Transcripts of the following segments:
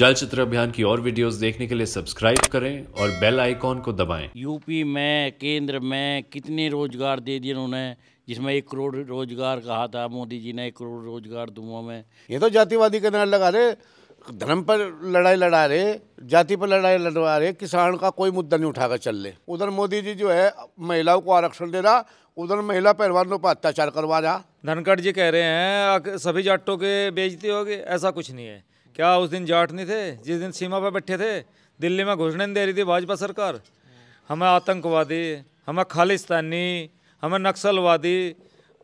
चलचित्र अभियान की और वीडियोस देखने के लिए सब्सक्राइब करें और बेल आइकॉन को दबाएं। यूपी में केंद्र में कितने रोजगार दे दिए उन्होंने जिसमें एक करोड़ रोजगार कहा था मोदी जी ने एक करोड़ रोजगार दूंगा में ये तो जातिवादी के नारा लगा रहे धर्म पर लड़ाई लड़ा रहे जाति पर लड़ाई लड़वा रहे किसान का कोई मुद्दा नहीं उठाकर चल रहे उधर मोदी जी जो है महिलाओं को आरक्षण दे रहा उधर महिला पहलवानों पर अत्याचार करवा रहा धनखड़ जी कह रहे हैं सभी जाटों के बेचते हो ऐसा कुछ नहीं है क्या उस दिन जाट नहीं थे जिस दिन सीमा पर बैठे थे दिल्ली में घुसने दे रही थी भाजपा सरकार हमें आतंकवादी हमें खालिस्तानी हमें नक्सलवादी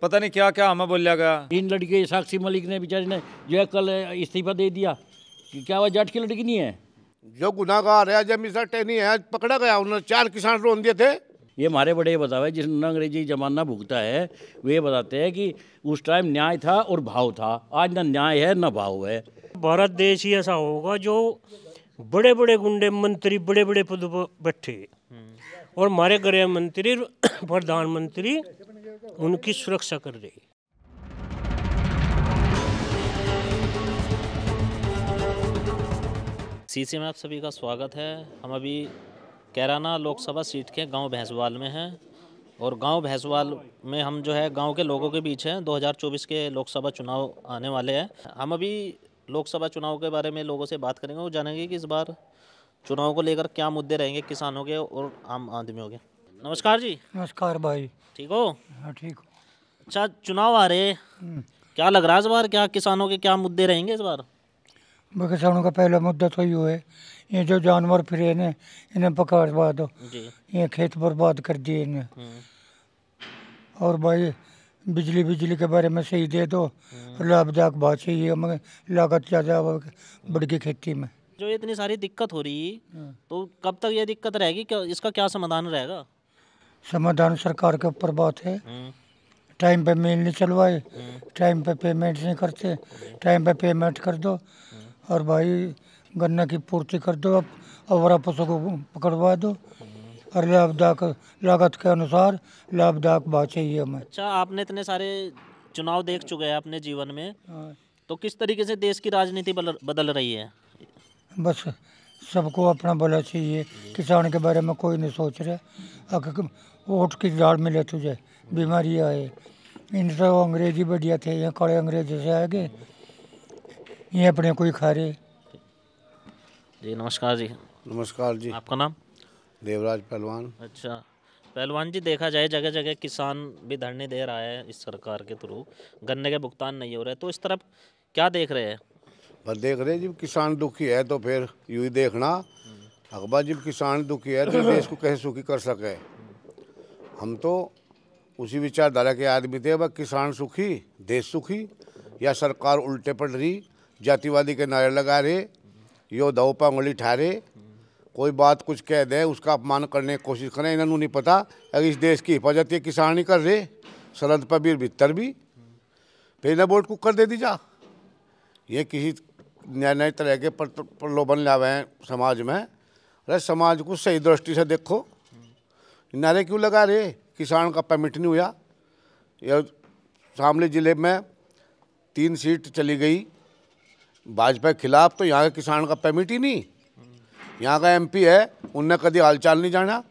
पता नहीं क्या क्या हमें बोलिया गया तीन लड़के साक्षी मलिक ने बेचारी ने जो है कल इस्तीफा दे दिया कि क्या वह जाट की लड़की नहीं है जो गुनाहगार है जब मिश्रा टेनी है पकड़ा गया उन्होंने चार किसान रोन दिए थे ये हमारे बड़े बतावे जिस अंग्रेजी जमाना भुगता है वे बताते हैं कि उस टाइम न्याय था और भाव था आज ना न्याय है ना भाव है भारत देश ही ऐसा होगा जो बड़े बड़े गुंडे मंत्री बड़े बड़े पद पर बैठे हम्म। और हमारे गृह मंत्री प्रधानमंत्री उनकी सुरक्षा कर रही सीसी में आप सभी का स्वागत है हम अभी कैराना लोकसभा सीट के गांव भैंसवाल में हैं और गांव भैंसवाल में हम जो है गांव के लोगों के बीच हैं 2024 के लोकसभा चुनाव आने वाले हैं हम अभी लोकसभा चुनाव के बारे में लोगों से बात करेंगे वो जानेंगे कि इस बार चुनाव को लेकर क्या मुद्दे रहेंगे किसानों के और आम आदमियों के नमस्कार जी नमस्कार भाई ठीक हो हाँ ठीक अच्छा चुनाव आ रहे हम्म। क्या लग रहा है इस बार क्या किसानों के क्या मुद्दे रहेंगे इस बार किसानों का पहला मुद्दा तो यू है ये जो जानवर फिर ने इन्हें पकड़वा दो ये खेत बर्बाद कर दिए इन्हें हम्म। और भाई बिजली बिजली के बारे में सही दे दो लाभदायक बात है हमें लागत ज़्यादा बढ़ गई खेती में जो इतनी सारी दिक्कत हो रही हाँ। तो कब तक ये दिक्कत रहेगी क्या इसका क्या समाधान रहेगा समाधान सरकार के ऊपर बात है हाँ। टाइम पे मेल नहीं चलवाए हाँ। टाइम पे पेमेंट नहीं करते टाइम पे पेमेंट कर दो और भाई गन्ना की पूर्ति कर दो अब अवरा पशु को पकड़वा दो और लाभदायक लागत के अनुसार लाभदायक बात चाहिए हमें अच्छा आपने इतने सारे चुनाव देख चुके हैं अपने जीवन में हाँ। तो किस तरीके से देश की राजनीति बदल रही है बस सबको अपना भला चाहिए किसान के बारे में कोई नहीं सोच रहा वोट की जाड़ मिले तुझे बीमारी आए इन सब अंग्रेजी बढ़िया थे यहाँ कड़े अंग्रेज से आ गए ये अपने कोई खा रहे जी नमस्कार जी नमस्कार जी आपका नाम देवराज पहलवान अच्छा पहलवान जी देखा जाए जगह जगह किसान भी धरने दे रहा है इस सरकार के थ्रू गन्ने के भुगतान नहीं हो रहे तो इस तरफ क्या देख रहे हैं बस देख रहे जी किसान दुखी है तो फिर यू ही देखना अखबार जी किसान दुखी है तो देश को कैसे सुखी कर सके हम तो उसी विचारधारा के आदमी थे बस किसान सुखी देश सुखी या सरकार उल्टे पड़ रही जातिवादी के नारे लगा रहे यो दो पांगली ठा रहे कोई बात कुछ कह दे उसका अपमान करने की कोशिश करें इन्होंने नहीं पता अगर इस देश की हिफाजत ये किसान ही कर रहे सरहद पर भी भीतर भी फिर इन्हें बोर्ड कुकर कर दे दी जा ये किसी नए नए तरह के प्रलोभन लावे हैं समाज में अरे समाज को सही दृष्टि से देखो नारे क्यों लगा रहे किसान का परमिट नहीं हुआ यह शामली ज़िले में तीन सीट चली गई भाजपा के खिलाफ तो यहाँ के किसान का परमिट ही नहीं यहाँ का एमपी है उनने कभी हालचाल नहीं जाना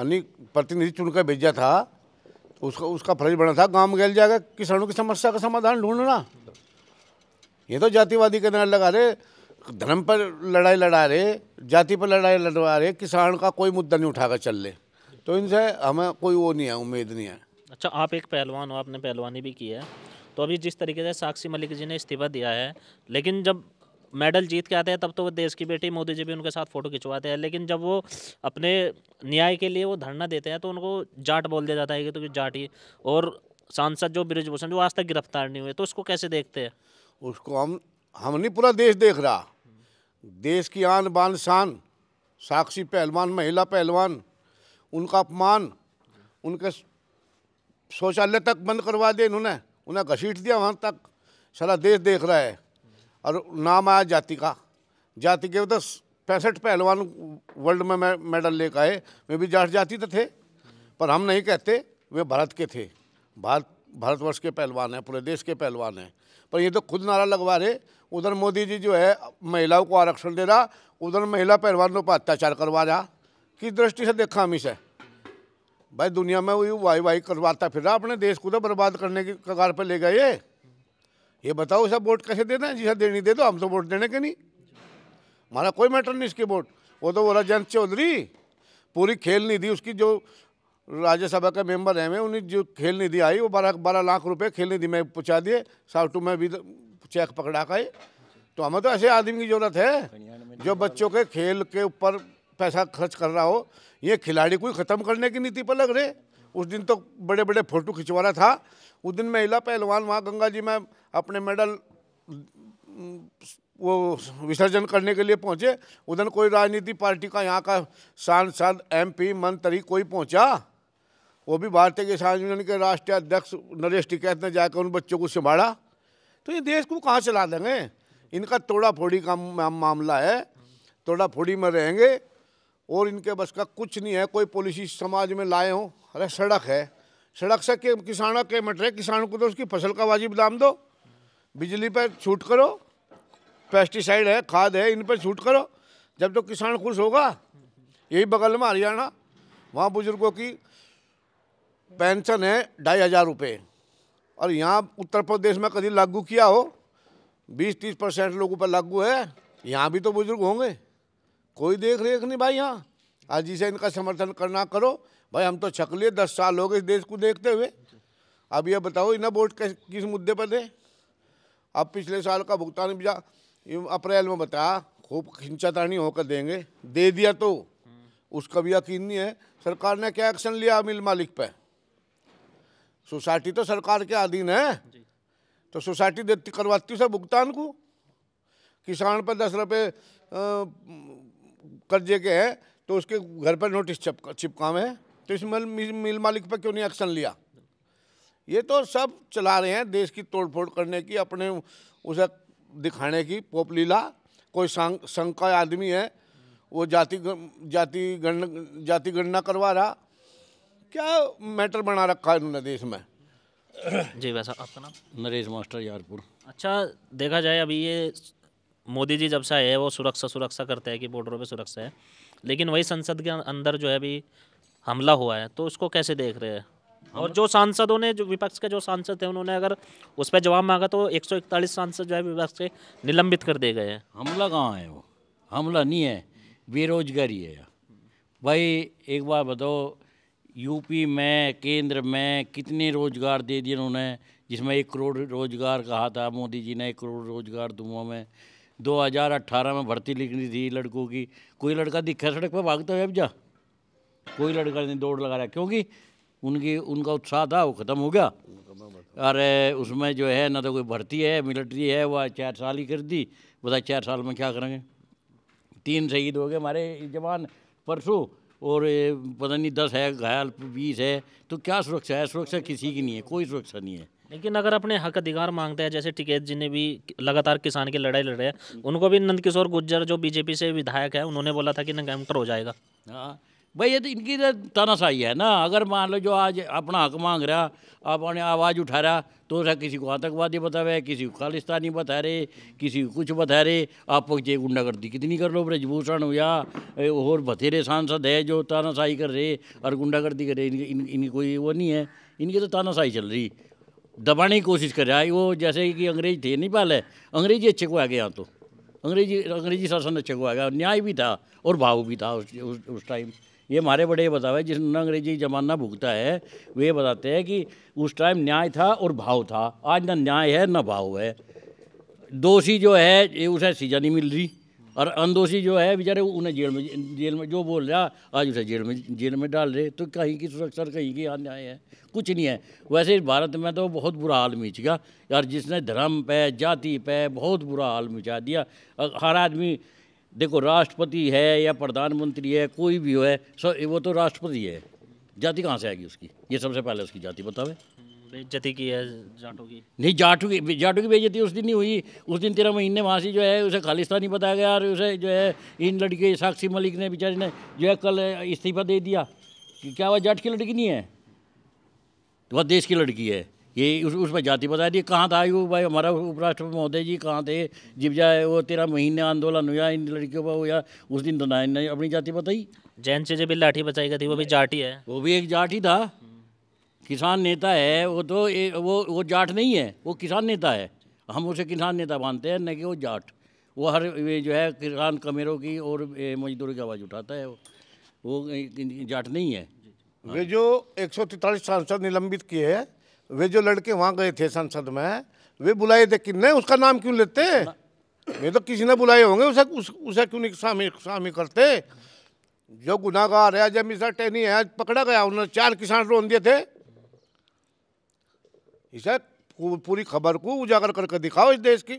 अन्य प्रतिनिधि चुनकर भेजा था तो उसका उसका फर्ज बना था गांव गैल जाकर किसानों की समस्या का समाधान ढूंढना ये तो जातिवादी के नारे लगा रहे धर्म पर लड़ाई लड़ा रहे जाति पर लड़ाई लड़वा रहे किसान का कोई मुद्दा नहीं उठाकर चल रहे तो इनसे हमें कोई वो नहीं है उम्मीद नहीं है अच्छा आप एक पहलवान हो आपने पहलवानी भी की है तो अभी जिस तरीके से साक्षी मलिक जी ने इस्तीफा दिया है लेकिन जब मेडल जीत के आते हैं तब तो वो देश की बेटी मोदी जी भी उनके साथ फ़ोटो खिंचवाते हैं लेकिन जब वो अपने न्याय के लिए वो धरना देते हैं तो उनको जाट बोल दिया जाता है कि तो जाट ही और सांसद जो ब्रिजभूषण जो आज तक गिरफ्तार नहीं हुए तो उसको कैसे देखते हैं उसको हम हम नहीं पूरा देश देख रहा देश की आन बान शान साक्षी पहलवान महिला पहलवान उनका अपमान उनके शौचालय तक बंद करवा दिए इन्होंने उन्हें घसीट दिया वहाँ तक सारा देश देख रहा है और नाम आया जाति का जाति के उधर पैंसठ पहलवान वर्ल्ड में मेडल लेकर आए वे भी जाट जाति तो थे पर हम नहीं कहते वे भारत के थे भारत भारतवर्ष के पहलवान हैं पूरे देश के पहलवान हैं पर ये तो खुद नारा लगवा रहे उधर मोदी जी जो है महिलाओं को आरक्षण दे रहा उधर महिला पहलवानों पर अत्याचार करवा रहा किस दृष्टि से देखा हम इसे भाई दुनिया में वही वाई वाई करवाता फिर रहा अपने देश को तो बर्बाद करने की कगार पर ले गए ये बताओ सब वोट कैसे देना है जिसे देनी दे दो हम तो वोट देने के नहीं हमारा कोई मैटर नहीं इसकी वोट वो तो बोला जयंत चौधरी पूरी खेल निधि उसकी जो राज्यसभा के मेंबर हैं मैं उन्हें जो खेल निधि आई वो बारह बारह लाख रुपए खेल निधि में पूछा दिए टू में भी तो चेक पकड़ा का तो हमें तो ऐसे आदमी की ज़रूरत है जो बच्चों के खेल के ऊपर पैसा खर्च कर रहा हो ये खिलाड़ी कोई ख़त्म करने की नीति पर लग रहे उस दिन तो बड़े बड़े फ़ोटो खिंचवा रहा था उस दिन महिला पहलवान वहाँ गंगा जी में अपने मेडल वो विसर्जन करने के लिए पहुँचे उधर कोई राजनीति पार्टी का यहाँ का सांसद एमपी मंत्री कोई पहुँचा वो भी भारतीय किसान यूनियन के राष्ट्रीय अध्यक्ष नरेश टिकैत ने जाकर उन बच्चों को संभाड़ा तो ये देश को कहाँ चला देंगे इनका तोड़ा फोड़ी का मामला है तोड़ा फोड़ी में रहेंगे और इनके बस का कुछ नहीं है कोई पॉलिसी समाज में लाए हों अरे सड़क है सड़क से किसानों के मटरे किसानों को तो उसकी फसल का वाजिब दाम दो बिजली पर छूट करो पेस्टिसाइड है खाद है इन पर छूट करो जब तो किसान खुश होगा यही बगल में हरियाणा वहाँ बुजुर्गों की पेंशन है ढाई हज़ार रुपये और यहाँ उत्तर प्रदेश में कभी लागू किया हो बीस तीस परसेंट लोगों पर लागू है यहाँ भी तो बुजुर्ग होंगे कोई देख रेख नहीं भाई यहाँ आज जिसे इनका समर्थन करना करो भाई हम तो छक लिए दस साल हो गए इस देश को देखते हुए अब ये बताओ इना वोट किस मुद्दे पर दे अब पिछले साल का भुगतान भी अप्रैल में बताया खूब खिंचातानी होकर देंगे दे दिया तो उसका भी यकीन नहीं है सरकार ने क्या एक्शन लिया मिल मालिक पे सोसाइटी तो सरकार के अधीन है तो सोसाइटी देती करवाती सर भुगतान को किसान पर दस रुपये कर्जे के हैं तो उसके घर पर नोटिस चिपका चिपका में है तो इस मिल मिल मालिक पर क्यों नहीं एक्शन लिया ये तो सब चला रहे हैं देश की तोड़फोड़ करने की अपने उसे दिखाने की पोप लीला कोई संघ का आदमी है वो जाति जाति गण जाति गणना करवा रहा क्या मैटर बना रखा है उन्होंने देश में जी वैसा आपका नाम नरेश मास्टर यारपुर अच्छा देखा जाए अभी ये मोदी जी जब से आए वो सुरक्षा सुरक्षा करते हैं कि बॉर्डरों पे सुरक्षा है लेकिन वही संसद के अंदर जो है अभी हमला हुआ है तो उसको कैसे देख रहे हैं और जो सांसदों ने जो विपक्ष के जो सांसद थे उन्होंने अगर उस पर जवाब मांगा तो 141 सांसद जो है विपक्ष के निलंबित कर दिए गए हैं हमला कहाँ है वो हमला नहीं है बेरोजगारी है भाई एक बार बताओ यूपी में केंद्र में कितने रोजगार दे दिए उन्होंने जिसमें एक करोड़ रोजगार कहा था मोदी जी ने एक करोड़ रोजगार दूंगा मैं अट्ठारह में भर्ती लिखनी थी लड़कों की कोई लड़का दिखा सड़क पर भागता है अब जा कोई लड़का नहीं दौड़ लगा रहा क्योंकि उनकी उनका उत्साह था वो ख़त्म हो गया अरे उसमें जो है ना तो कोई भर्ती है मिलिट्री है वह चार साल ही कर दी बताए चार साल में क्या करेंगे तीन शहीद हो गए हमारे जवान परसों और पता नहीं दस है घायल बीस है तो क्या सुरक्षा है सुरक्षा किसी की नहीं है कोई सुरक्षा नहीं है लेकिन अगर अपने हक अधिकार मांगते हैं जैसे टिकैत जी ने भी लगातार किसान की लड़ाई लड़ रहे हैं उनको भी नंदकिशोर गुज्जर जो बीजेपी से विधायक है उन्होंने बोला था कि नंगैमकर हो जाएगा हाँ भाई ये तो इनकी तो तानाशाही है ना अगर मान लो जो आज अपना हक मांग रहा अपने आवाज़ उठा रहा तो रहा किसी को आतंकवादी बता रहे किसी को खालिस्तानी बता रहे किसी को कुछ बता रहे आप जे गुंडागर्दी कितनी कर लो ब्रजभूषण या और बथेरे सांसद है जो तानाशाही कर रहे और गुंडागर्दी कर रहे इनकी इन, इनकी कोई वो नहीं है इनकी तो तानाशाही चल रही दबाने की कोशिश कर रहा है वो जैसे कि अंग्रेज थे नेपाल है अंग्रेजी अच्छे को आ गए यहाँ तो अंग्रेजी अंग्रेजी शासन अच्छे को आ गया न्याय भी था और भाव भी था उस टाइम ये हमारे बड़े बतावे जिन्होंने अंग्रेजी जमाना भुगता है वे बताते हैं कि उस टाइम न्याय था और भाव था आज ना न्याय है ना भाव है दोषी जो है उसे सजा नहीं मिल रही और अनदोषी जो है बेचारे उन्हें जेल में जेल में जो बोल रहा आज उसे जेल में जेल में डाल रहे तो कहीं की सुरक्षा कहीं की अन्याय है कुछ नहीं है वैसे भारत में तो बहुत बुरा हाल मिच गया यार जिसने धर्म पे जाति पे बहुत बुरा हाल मिचा दिया हर आदमी देखो राष्ट्रपति है या प्रधानमंत्री है कोई भी हो है सब वो तो राष्ट्रपति है जाति कहाँ से आएगी उसकी ये सबसे पहले उसकी जाति बतावे बेजती की है जाटों की नहीं जाटू की जाटू की बेज़ती उस दिन नहीं हुई उस दिन तेरह महीने वहाँ से जो है उसे खालिस्तानी बताया गया और उसे जो है इन लड़के साक्षी मलिक ने बेचारे ने जो है कल इस्तीफा दे दिया कि क्या वह जाट की लड़की नहीं है वह देश की लड़की है ये उस उसमें जाति बता दी कहाँ था यू भाई हमारा उपराष्ट्रपति महोदय जी कहाँ थे जब जाए वो तेरह महीने आंदोलन हुआ इन लड़कियों पर हुआ उस दिन तो ना अपनी जाति बताई जैन से जब लाठी बचाई गई थी वो भी जाटी है वो भी एक जाट ही था किसान नेता है वो तो ए, वो वो जाट नहीं है वो किसान नेता है हम उसे किसान नेता मानते हैं न कि वो जाट वो हर जो है किसान कमेरों की और मजदूरों की आवाज़ उठाता है वो वो जाट नहीं है वे जो एक सांसद निलंबित किए हैं वे जो लड़के वहाँ गए थे संसद में वे बुलाए थे नहीं उसका नाम क्यों लेते ये तो किसी ने बुलाए होंगे उसे उस, उसे क्यों नहीं शामिल शामिल करते जो गुनाहगार है जब मिश्रा टैनी है पकड़ा गया उन्होंने चार किसान रोन दिए थे इसे पूरी खबर को उजागर करके दिखाओ इस देश की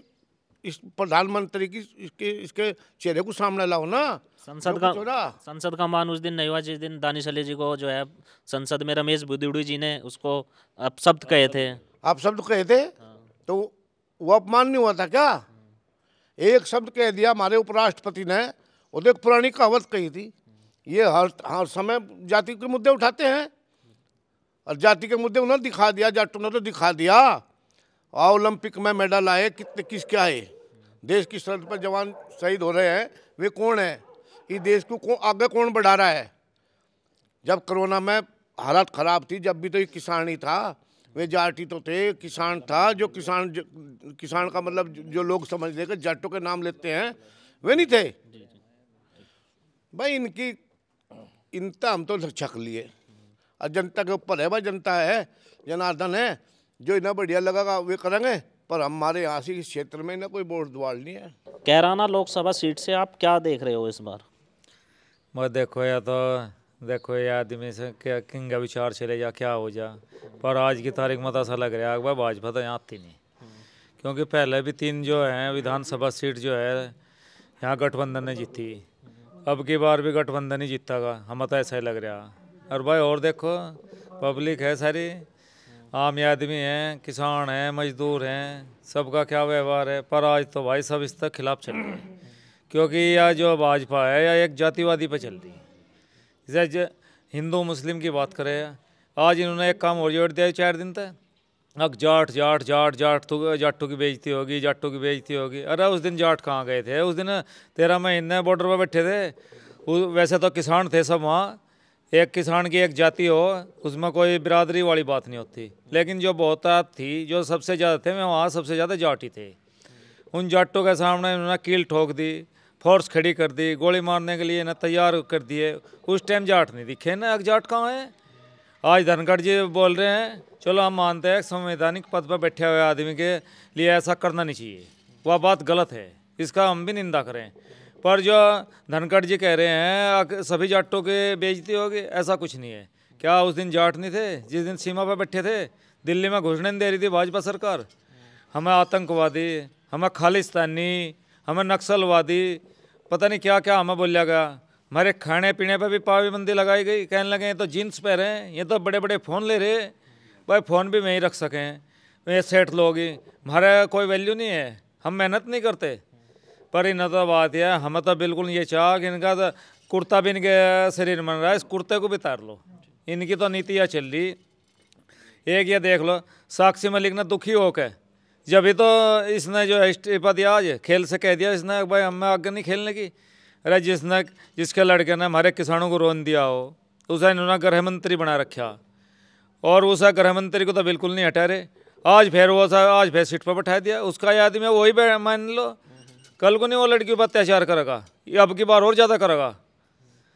इस प्रधानमंत्री की इसके इसके चेहरे को सामने लाओ ना संसद का संसद का मान उस दिन नहीं हुआ जिस दिन दानिश अली जी को जो है संसद में रमेश बुदुड़ी जी ने उसको अपशब्द कहे थे आप शब्द कहे थे तो वो अपमान नहीं हुआ था क्या एक शब्द कह दिया हमारे उपराष्ट्रपति ने वो देख पुरानी कहावत कही थी ये हर हर समय जाति के मुद्दे उठाते हैं और जाति के मुद्दे उन्होंने दिखा दिया जाटों ने तो दिखा दिया ओलंपिक में मेडल आए कितने किसके आए देश की सरहद पर जवान शहीद हो रहे हैं वे कौन है इस देश को कौन आगे कौन बढ़ा रहा है जब कोरोना में हालत ख़राब थी जब भी तो ये किसान ही था वे जाटी तो थे किसान था जो किसान जो, किसान का मतलब जो लोग समझ लेकर जाटों के नाम लेते हैं वे नहीं थे भाई इनकी इनता हम तो छक लिए और जनता के ऊपर है भाई जनता है जनार्दन है जो इतना बढ़िया लगा वे करेंगे पर हमारे यहाँ से इस क्षेत्र में ना कोई वोट द्वार नहीं है कैराना लोकसभा सीट से आप क्या देख रहे हो इस बार मैं देखो या तो देखो ये आदमी से क्या किंगा विचार चले जा क्या हो जा पर आज की तारीख में तो ऐसा लग रहा है भाई भाजपा तो यहाँ आती नहीं क्योंकि पहले भी तीन जो हैं विधानसभा सीट जो है यहाँ गठबंधन ने जीती अब की बार भी गठबंधन ही जीतागा हमें तो ऐसा ही लग रहा और भाई और देखो पब्लिक है सारी आम आदमी हैं किसान हैं मजदूर हैं सबका क्या व्यवहार है पर आज तो भाई सब इस तक खिलाफ चल रहे हैं क्योंकि यह जो भाजपा है या एक जातिवादी पर चल रही है जैसे हिंदू मुस्लिम की बात करें आज इन्होंने एक काम और जोड़ दिया चार दिन तक अब जाट जाट जाट जाट तो जाटू की बेचती होगी जाटू की बेचती होगी अरे उस दिन जाट कहाँ गए थे उस दिन तेरह महीने बॉर्डर पर बैठे थे वैसे तो किसान थे सब वहाँ एक किसान की एक जाति हो उसमें कोई बिरादरी वाली बात नहीं होती लेकिन जो बहुत थी जो सबसे ज़्यादा थे मैं वहाँ सबसे ज़्यादा जाटी थे उन जाटों के सामने उन्होंने कील ठोक दी फोर्स खड़ी कर दी गोली मारने के लिए ना तैयार कर दिए उस टाइम जाट नहीं दिखे ना एक जाट कहाँ है आज धनगढ़ जी बोल रहे हैं चलो हम मानते हैं संवैधानिक पद पर बैठे हुए आदमी के लिए ऐसा करना नहीं चाहिए वह बात गलत है इसका हम भी निंदा करें पर जो धनखड़ जी कह रहे हैं सभी जाटों के बेचती होगी ऐसा कुछ नहीं है क्या उस दिन जाट नहीं थे जिस दिन सीमा पर बैठे थे दिल्ली में घोषणा दे रही थी भाजपा सरकार हमें आतंकवादी हमें खालिस्तानी हमें नक्सलवादी पता नहीं क्या क्या हमें बोलिया गया हमारे खाने पीने पर भी पाबंदी लगाई गई कहने लगे ये तो जीन्स पहन रहे हैं ये तो बड़े बड़े फ़ोन ले रहे भाई फ़ोन भी वहीं रख सकें ये सेठ लोग ही हमारा कोई वैल्यू नहीं है हम मेहनत नहीं करते पर इन तो बात यह हमें तो बिल्कुल ये चाह कि इनका तो कुर्ता भी इनके शरीर बन रहा है इस कुर्ते को भी तार लो इनकी तो नीति यह चल रही एक ये देख लो साक्षी मलिक ने दुखी होकर जब ही तो इसने जो इस्तीफा दिया आज खेल से कह दिया इसने भाई हमें आगे नहीं खेलने की अरे जिसने जिसके लड़के ने हमारे किसानों को रोन दिया हो उसे इन्होंने गृह मंत्री बना रखा और उसे गृह मंत्री को तो बिल्कुल नहीं हटा रहे आज फिर वो सा आज फिर सीट पर बैठा दिया उसका याद में वही मान लो कल को नहीं वो लड़की पर अत्याचार करेगा ये अब की बार और ज़्यादा करेगा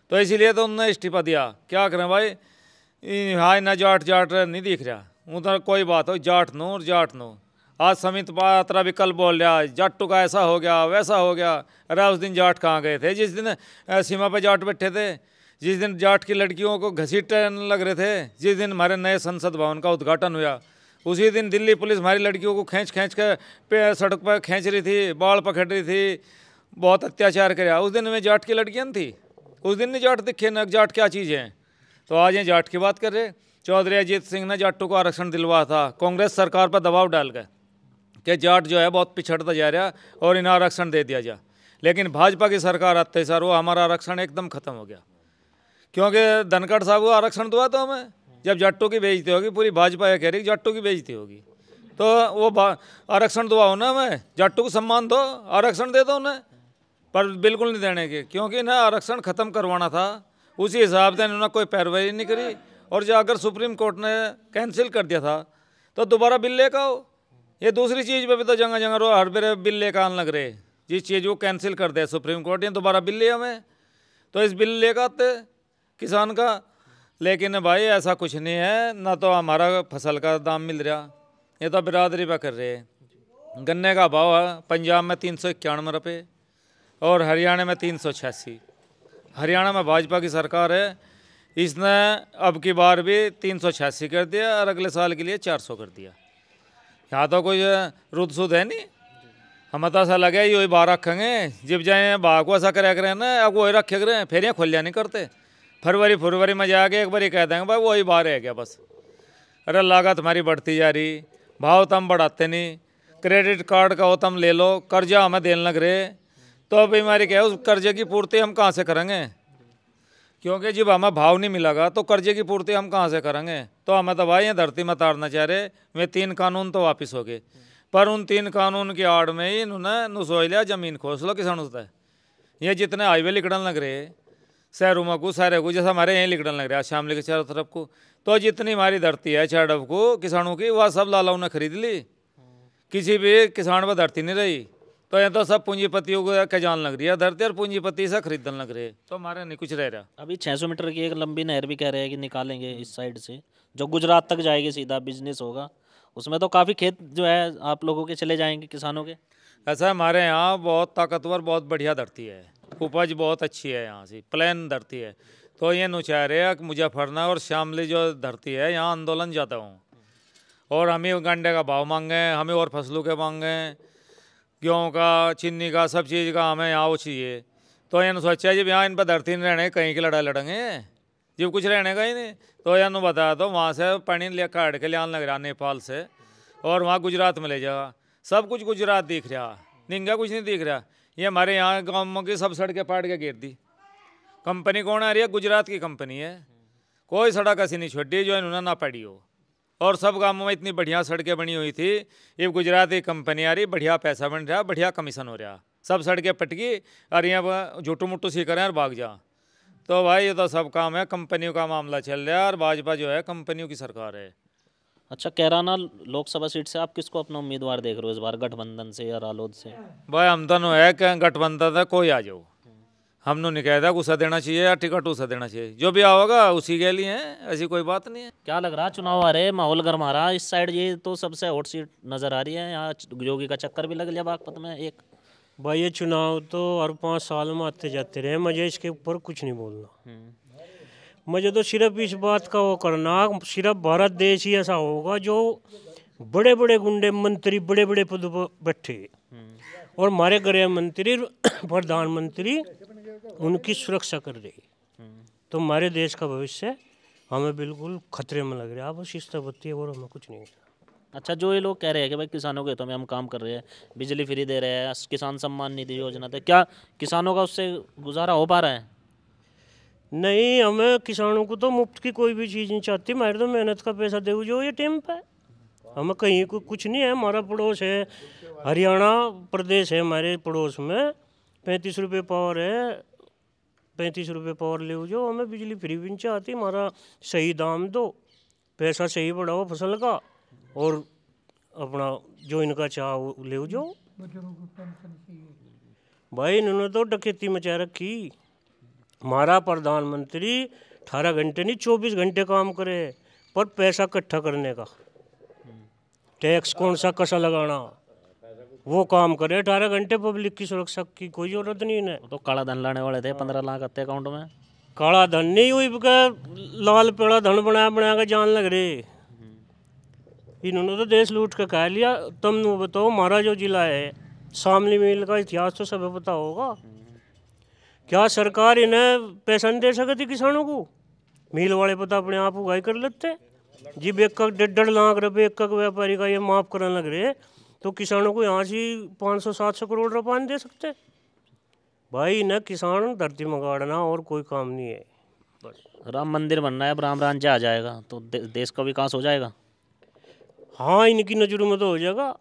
तो इसीलिए तो उन्होंने इस्तीफा दिया क्या करें भाई हाँ ना जाट जाट नहीं दिख रहा उधर कोई बात हो जाट नो और जाट नो आज समित पात्रा भी कल बोल रहा जाटू का ऐसा हो गया वैसा हो गया अरे उस दिन जाट कहाँ गए थे जिस दिन सीमा पर जाट बैठे थे जिस दिन जाट की लड़कियों को घसीटने लग रहे थे जिस दिन हमारे नए संसद भवन का उद्घाटन हुआ उसी दिन दिल्ली पुलिस हमारी लड़कियों को खींच खींच कर सड़क पर खींच रही थी बाल पकड़ रही थी बहुत अत्याचार कराया उस दिन में जाट की लड़कियाँ थी उस दिन ने जाट दिखे न जाट क्या चीज़ है तो आज ये जाट की बात कर रहे चौधरी अजीत सिंह ने जाटों को आरक्षण दिलवाया था कांग्रेस सरकार पर दबाव डाल गए कि जाट जो है बहुत पिछड़ता जा रहा और इन्हें आरक्षण दे दिया जा लेकिन भाजपा की सरकार आते सर वो हमारा आरक्षण एकदम ख़त्म हो गया क्योंकि धनखड़ साहब को आरक्षण दुआ था तो हमें जब जाटों की बेचती होगी पूरी भाजपा कह रही जाटों की बेजती होगी तो वो आरक्षण दवाओ ना मैं जाटों को सम्मान दो आरक्षण दे दो उन्हें पर बिल्कुल नहीं देने के क्योंकि इन्हें आरक्षण ख़त्म करवाना था उसी हिसाब से इन्होंने कोई पैरवाई नहीं करी और जो अगर सुप्रीम कोर्ट ने कैंसिल कर दिया था तो दोबारा बिल लेकर आओ ये दूसरी चीज़ पर भी तो जगह जगह रो हर बेरे बिल लेकर आने लग रहे जिस चीज़ वो कैंसिल कर दे सुप्रीम कोर्ट ने दोबारा बिल लिया हमें तो इस बिल लेकर आते किसान का लेकिन भाई ऐसा कुछ नहीं है ना तो हमारा फसल का दाम मिल रहा ये तो बिरादरी पर कर रहे हैं गन्ने का भाव है पंजाब में तीन सौ इक्यानवे रुपये और हरियाणा में तीन सौ छियासी हरियाणा में भाजपा की सरकार है इसने अब की बार भी तीन सौ छियासी कर दिया और अगले साल के लिए चार सौ कर दिया यहाँ तो कोई रुद सुद है नहीं हम तो ऐसा लगे यही बाहर रखेंगे जब जाए बाहर को ऐसा करे करें ना अब वही रखे करें फेरियाँ खोल नहीं करते फरवरी फरवरी में जाके एक बार ही कह देंगे भाई वही बाहर रह गया बस अरे लागत हमारी बढ़ती जा रही भाव तो हम बढ़ाते नहीं क्रेडिट कार्ड का हो तो हम ले लो कर्जा हमें देने लग रहे तो अभी हमारी क्या है उस कर्जे की पूर्ति हम कहाँ से करेंगे क्योंकि जब हमें भाव नहीं मिलेगा तो कर्जे की पूर्ति हम कहाँ से करेंगे तो हमें तो भाई ये धरती में तारना चाह रहे वे तीन कानून तो वापस हो गए पर उन तीन कानून की आड़ में ही इन्होंने नुसोई लिया जमीन खोस लो किसान उसने ये जितने हाईवे लिखने लग रहे में को सारे को जैसा हमारे यहीं लिखने लग रहा है शामली के चारों तरफ को तो जितनी हमारी धरती है चाड़व को किसानों की वह सब लालाओं ने खरीद ली किसी भी किसान पर धरती नहीं रही तो यहाँ तो सब पूंजीपतियों को खजान लग रही है धरती और पूंजीपति से खरीदन लग रहे तो हमारे नहीं कुछ रह रहा अभी छः मीटर की एक लंबी नहर भी कह रहे हैं कि निकालेंगे इस साइड से जो गुजरात तक जाएगी सीधा बिजनेस होगा उसमें तो काफ़ी खेत जो है आप लोगों के चले जाएंगे किसानों के ऐसा हमारे यहाँ बहुत ताकतवर बहुत बढ़िया धरती है उपज बहुत अच्छी है यहाँ से प्लेन धरती है तो ये नुशारे मुजफ्फरना और श्यामली जो धरती है यहाँ आंदोलन जाता हूँ और हमें गंडे का भाव मांगे हमें और फसलों के मांगे गेहूँ का चीनी का सब चीज़ का हमें यहाँ वो चाहिए तो ये सोचा जब यहाँ इन पर धरती नहीं रहने कहीं की लड़ाई लड़ेंगे जब कुछ रहने का ही नहीं तो इन्होंने बता दो वहाँ से पानी ले काट के लिया लग रहा नेपाल से और वहाँ गुजरात में ले जाएगा सब कुछ गुजरात दिख रहा निंगा कुछ नहीं दिख रहा ये हमारे यहाँ गाँव की सब सड़कें पाट के गिर दी कंपनी कौन आ रही है गुजरात की कंपनी है कोई सड़क ऐसी नहीं छोड़ी जो इन्होंने ना पड़ी हो और सब गाँवों में इतनी बढ़िया सड़कें बनी हुई थी ये गुजरात की कंपनी आ रही बढ़िया पैसा बन रहा बढ़िया कमीशन हो रहा सब सड़कें पटकी और यहाँ झूठू मुट्टू सी करें और भाग जा तो भाई ये तो सब काम है कंपनियों का मामला चल रहा है और भाजपा जो है कंपनियों की सरकार है अच्छा कैराना लोकसभा सीट से आप किसको अपना उम्मीदवार देख रहे हो इस बार गठबंधन से या रालोद से भाई हम तो है कि गठबंधन था कोई आ जाओ हमने नहीं कहता उसे देना चाहिए या टिकट उसे देना चाहिए जो भी आओगा उसी के लिए है ऐसी कोई बात नहीं है क्या लग रहा है चुनाव आ रहे माहौल गर्मा रहा इस साइड ये तो सबसे हॉट सीट नज़र आ रही है यहाँ योगी का चक्कर भी लग गया बागपत में एक भाई ये चुनाव तो हर पाँच साल में आते जाते रहे मुझे इसके ऊपर कुछ नहीं बोलना हम्म। मैं जो तो सिर्फ इस बात का वो करना सिर्फ भारत देश ही ऐसा होगा जो बड़े बड़े गुंडे मंत्री बड़े बड़े पद पर बैठे हम्म। और हमारे गृह मंत्री प्रधानमंत्री उनकी सुरक्षा कर रही हम्म। तो हमारे देश का भविष्य हमें बिल्कुल खतरे में लग रहा है आप शिस्तबत्ती है और हमें कुछ नहीं अच्छा जो ये लोग कह रहे हैं कि भाई किसानों के तो में हम काम कर रहे हैं बिजली फ्री दे रहे हैं किसान सम्मान निधि योजना थे क्या किसानों का उससे गुजारा हो पा रहा है नहीं हमें किसानों को तो मुफ्त की कोई भी चीज़ नहीं चाहती हमारे तो मेहनत का पैसा दे जो ये टेम पे हमें कहीं को कुछ नहीं है हमारा पड़ोस है हरियाणा प्रदेश है हमारे पड़ोस में पैंतीस रुपये पावर है पैंतीस रुपये पावर ले जो हमें बिजली फ्री भी नहीं चाहती हमारा सही दाम दो पैसा सही बढ़ाओ फसल का और अपना जो इनका चाह ले जो भाई इन्होंने तो डकेती मचा रखी हमारा प्रधानमंत्री अठारह घंटे नहीं चौबीस घंटे काम करे पर पैसा इकट्ठा करने का टैक्स कौन सा कसा लगाना वो काम करे अठारह घंटे पब्लिक की सुरक्षा की कोई जरूरत नहीं है तो काला धन लाने वाले थे पंद्रह लाख अत्ते अकाउंट में काला धन नहीं हुई क्या लाल पीला धन बनाया बनाया जान लग रहे इन्होंने तो देश लूट के कह लिया तुम बताओ हमारा जो जिला है शामली मिल का इतिहास तो सब पता होगा क्या सरकार इन्हें पैसा नहीं दे सकती किसानों को मिल वाले पता अपने आप उगाई कर लेते जी एक डेढ़ डेढ़ लाख रुपये एक व्यापारी का ये माफ़ करने लग रहे तो किसानों को यहाँ से पाँच सौ सात सौ करोड़ रुपये दे सकते भाई न किसान धरती मंगाड़ना और कोई काम नहीं है राम मंदिर बनना है अब राम राज्य आ जाएगा तो दे, देश का विकास हो जाएगा हाँ इनकी नज़रों में तो हो जाएगा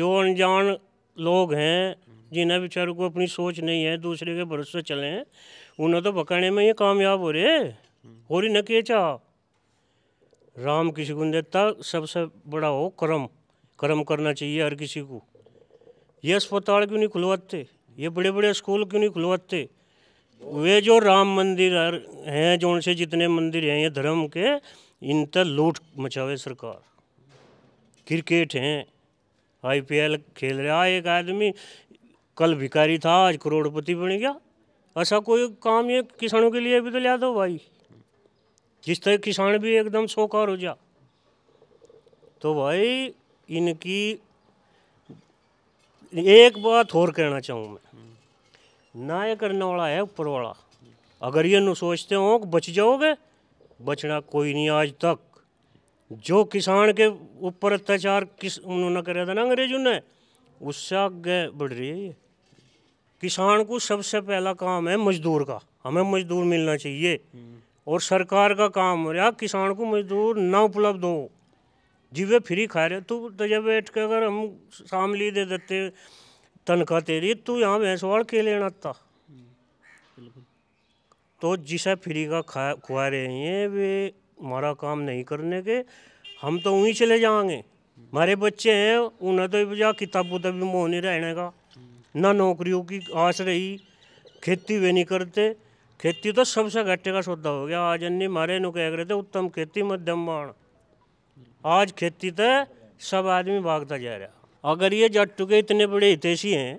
जो अनजान लोग हैं जिन्हें बेचारों को अपनी सोच नहीं है दूसरे के भरोसे चले हैं उन्हें तो पकड़ने में ये कामयाब हो रहे हो रही न के चाह राम किसी को देता सबसे बड़ा हो कर्म कर्म करना चाहिए हर किसी को ये अस्पताल क्यों नहीं खुलवाते ये बड़े बड़े स्कूल क्यों नहीं खुलवाते वे जो राम मंदिर हैं जो उनसे जितने मंदिर हैं ये धर्म के इन तक लूट मचावे सरकार क्रिकेट हैं आईपीएल खेल रहा एक आदमी कल भिकारी था आज करोड़पति बन गया ऐसा कोई काम ये किसानों के लिए भी तो लिया दो भाई जिस तरह किसान भी एकदम शोकार हो जा तो भाई इनकी एक बात और कहना चाहूँ मैं ना ये करने वाला है ऊपर वाला अगर ये न सोचते हो बच जाओगे बचना कोई नहीं आज तक जो किसान के ऊपर अत्याचार किस उन्होंने करा था ना अंग्रेजों ने उससे आगे बढ़ रही है ये किसान को सबसे पहला काम है मजदूर का हमें मजदूर मिलना चाहिए और सरकार का काम हो रहा किसान को मजदूर ना उपलब्ध हो जीवे वे फ्री खा रहे तू तो जब बैठ के अगर हम शामली दे देते तनख्वाह तेरी तू यहाँ भैंसवाड़ के लेना था तो जिसे फ्री का खा खुआ रहे हैं वे हमारा काम नहीं करने के हम तो वहीं चले जाएंगे हमारे बच्चे हैं उन्हें तो जा किताब तभी भी मोह नहीं रहने का ना नौकरियों की आस रही खेती वे नहीं करते खेती तो सबसे घाटे का सौदा हो गया आज अन्य मारे नु कह रहे थे उत्तम खेती मध्यम बाण आज खेती तो सब आदमी भागता जा रहा अगर ये जट के इतने बड़े हितेशी हैं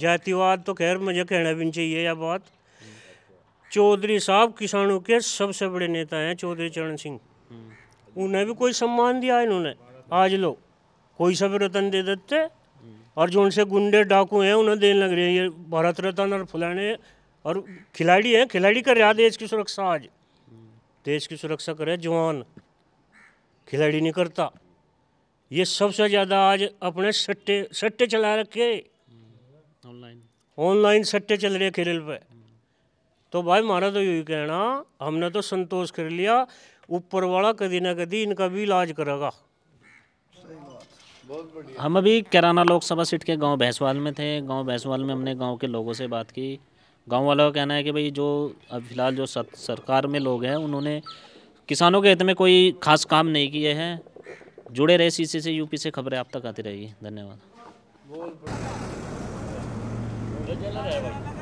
जातिवाद तो खैर मुझे कहना भी नहीं चाहिए यह बात चौधरी साहब किसानों के सबसे बड़े नेता हैं चौधरी चरण सिंह हम्म। उन्हें भी कोई सम्मान दिया इन्होंने आज लोग कोई सा भी रतन दे देते और जो उनसे गुंडे डाकू हैं उन्हें देने लग रहे हैं ये भारत रत्न और फलाने और खिलाड़ी हैं खिलाड़ी कर रहा देश की सुरक्षा आज देश की सुरक्षा करे जवान खिलाड़ी नहीं करता ये सबसे ज़्यादा आज अपने सट्टे सट्टे चला रखे ऑनलाइन ऑनलाइन सट्टे चल रहे खेल पे तो भाई हमारा तो यही कहना हमने तो संतोष कर लिया ऊपर वाला कभी ना कभी इनका भी इलाज करेगा हम अभी कैराना लोकसभा सीट के गांव भैंसवाल में थे गांव भैंसवाल में हमने गांव के लोगों से बात की गांव वालों का कहना है कि भाई जो अब फिलहाल जो सरकार में लोग हैं उन्होंने किसानों के हित में कोई खास काम नहीं किए हैं जुड़े रहे सी से यूपी से खबरें आप तक आती रहेगी धन्यवाद